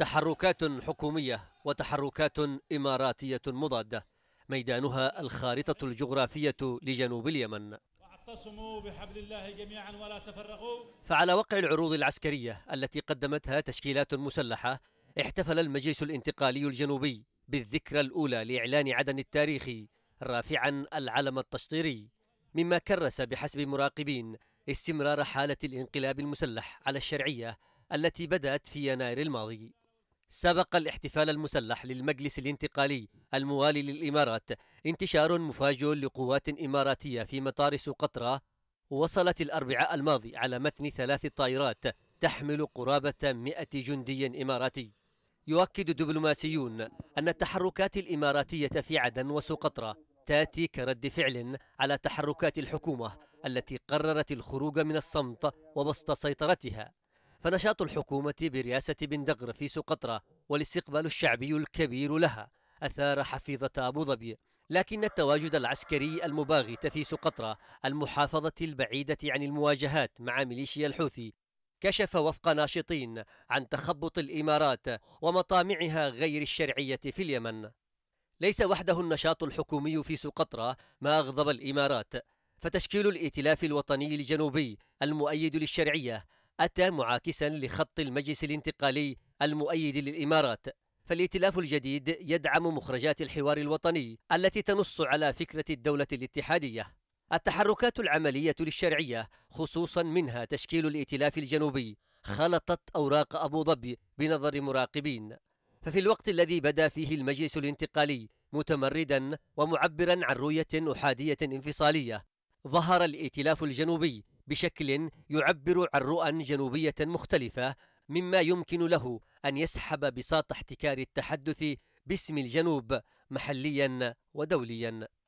تحركات حكومية وتحركات إماراتية مضادة ميدانها الخارطة الجغرافية لجنوب اليمن واعتصموا بحبل الله جميعا ولا تفرقوا فعلى وقع العروض العسكرية التي قدمتها تشكيلات مسلحة احتفل المجلس الانتقالي الجنوبي بالذكرى الأولى لإعلان عدن التاريخي رافعا العلم التشطيري مما كرس بحسب مراقبين استمرار حالة الانقلاب المسلح على الشرعية التي بدأت في يناير الماضي سبق الاحتفال المسلح للمجلس الانتقالي الموالي للإمارات انتشار مفاجئ لقوات إماراتية في مطار سقطرى وصلت الأربعاء الماضي على متن ثلاث طائرات تحمل قرابة 100 جندي إماراتي يؤكد دبلوماسيون أن التحركات الإماراتية في عدن وسقطرى تاتي كرد فعل على تحركات الحكومة التي قررت الخروج من الصمت وبسط سيطرتها فنشاط الحكومة برئاسة بن دغر في سقطرى والاستقبال الشعبي الكبير لها أثار حفيظة أبو ظبي لكن التواجد العسكري المباغت في سقطرى المحافظة البعيدة عن المواجهات مع ميليشيا الحوثي كشف وفق ناشطين عن تخبط الإمارات ومطامعها غير الشرعية في اليمن ليس وحده النشاط الحكومي في سقطرى ما أغضب الإمارات فتشكيل الائتلاف الوطني الجنوبي المؤيد للشرعية أتى معاكسا لخط المجلس الانتقالي المؤيد للإمارات فالائتلاف الجديد يدعم مخرجات الحوار الوطني التي تنص على فكرة الدولة الاتحادية التحركات العملية للشرعية خصوصا منها تشكيل الائتلاف الجنوبي خلطت أوراق أبو ظبي بنظر مراقبين ففي الوقت الذي بدا فيه المجلس الانتقالي متمردا ومعبرا عن رؤية أحادية انفصالية ظهر الائتلاف الجنوبي بشكل يعبر عن رؤى جنوبية مختلفة مما يمكن له أن يسحب بساط احتكار التحدث باسم الجنوب محليا ودوليا